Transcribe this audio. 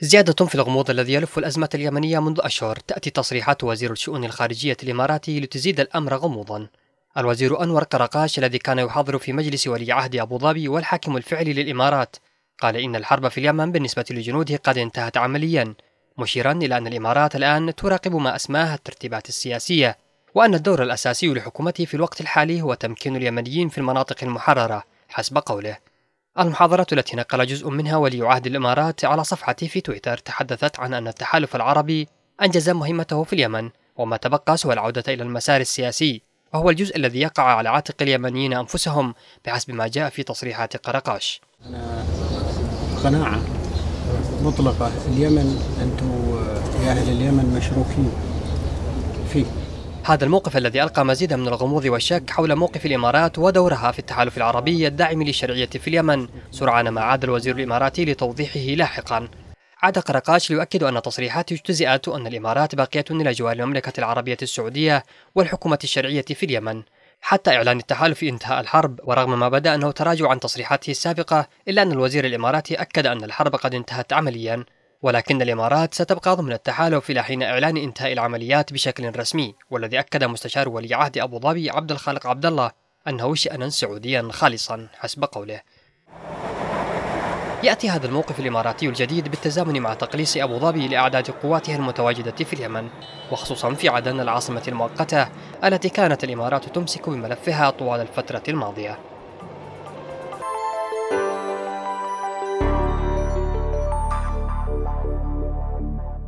زيادة في الغموض الذي يلف الأزمة اليمنية منذ أشهر تأتي تصريحات وزير الشؤون الخارجية الإماراتي لتزيد الأمر غموضا الوزير أنور قرقاش الذي كان يحاضر في مجلس ولي عهد أبو ظبي والحاكم الفعلي للإمارات قال إن الحرب في اليمن بالنسبة لجنوده قد انتهت عمليا مشيرا إلى أن الإمارات الآن تراقب ما أسماها الترتيبات السياسية وأن الدور الأساسي لحكومته في الوقت الحالي هو تمكين اليمنيين في المناطق المحررة حسب قوله المحاضرة التي نقل جزء منها ولي عهد الإمارات على صفحته في تويتر تحدثت عن أن التحالف العربي أنجز مهمته في اليمن وما تبقى سوى العودة إلى المسار السياسي وهو الجزء الذي يقع على عاتق اليمنيين أنفسهم بحسب ما جاء في تصريحات قرقاش قناعة مطلقة اليمن أنتم يا أهل اليمن مشروكين فيه هذا الموقف الذي ألقى مزيدا من الغموض والشك حول موقف الإمارات ودورها في التحالف العربي الداعم للشرعية في اليمن سرعان ما عاد الوزير الإماراتي لتوضيحه لاحقا عاد قرقاش ليؤكد أن تصريحاته اجتزئت أن الإمارات باقية إلى جوار المملكة العربية السعودية والحكومة الشرعية في اليمن حتى إعلان التحالف انتهاء الحرب ورغم ما بدأ أنه تراجع عن تصريحاته السابقة إلا أن الوزير الإماراتي أكد أن الحرب قد انتهت عمليا ولكن الإمارات ستبقى ضمن التحالف إلى حين إعلان انتهاء العمليات بشكل رسمي والذي أكد مستشار ولي عهد أبو ظبي عبد الخالق عبد الله أنه شأنا سعوديا خالصا حسب قوله يأتي هذا الموقف الإماراتي الجديد بالتزامن مع تقليص أبو ظبي لأعداد قواتها المتواجدة في اليمن وخصوصا في عدن العاصمة المؤقتة التي كانت الإمارات تمسك بملفها طوال الفترة الماضية